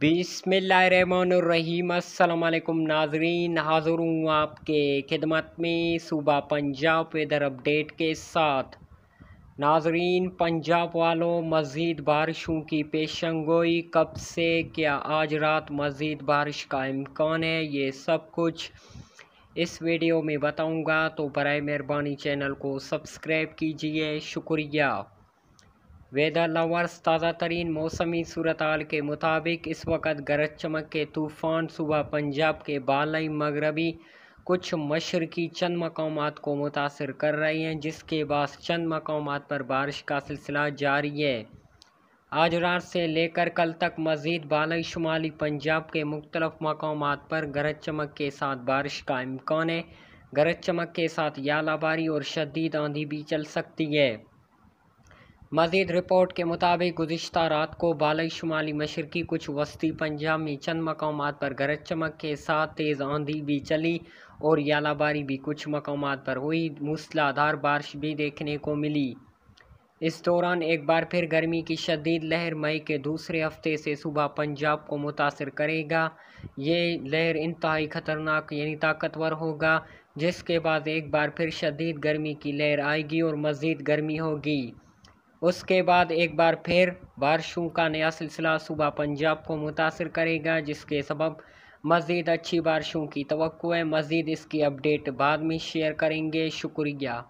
बिसमीम नाजरीन हाज़र हूँ आपके खिदमत में सुबह पंजाब वेदर अपडेट के साथ नाजरीन पंजाब वालों मज़ीद बारिशों की पेशन गोई कब से क्या आज रात मज़ीद बारिश का इम्कान है ये सब कुछ इस वीडियो में बताऊँगा तो बर मेहरबानी चैनल को सब्सक्राइब कीजिए शुक्रिया वेदर लवर्स ताज़ा तरीन मौसमी सूरताल के मुताबिक इस वक्त गरज चमक के तूफ़ान सुबह पंजाब के बालई मगरबी कुछ मशरकी चंद मकाम को मुतासर कर रही हैं जिसके बाद चंद मकाम पर बारिश का सिलसिला जारी है आज रात से लेकर कल तक मज़ीद बालई शुमाली पंजाब के मुख्तलफ मकाम पर गरज चमक के साथ बारिश का इम्कान है गरज चमक के साथ यालाबारी और शदीद आंधी भी चल सकती है मजीद रिपोर्ट के मुताबिक गुजशत रात को बालई शुमाली मशरकी कुछ वस्ती पंजाब में चंद मकाम पर गरज चमक के साथ तेज़ आंधी भी चली और यालाबारी भी कुछ मकाम पर हुई मूसलाधार बारिश भी देखने को मिली इस दौरान एक बार फिर गर्मी की शदीद लहर मई के दूसरे हफ्ते से सुबह पंजाब को मुतासर करेगा ये लहर इंतहाई ख़तरनाक यानी ताकतवर होगा जिसके बाद एक बार फिर शदीद गर्मी की लहर आएगी और मज़ीद गर्मी होगी उसके बाद एक बार फिर बारिशों का नया सिलसिला सुबह पंजाब को मुतासर करेगा जिसके सबब मज़ीद अच्छी बारिशों की तो है मज़ीद इसकी अपडेट बाद में शेयर करेंगे शुक्रिया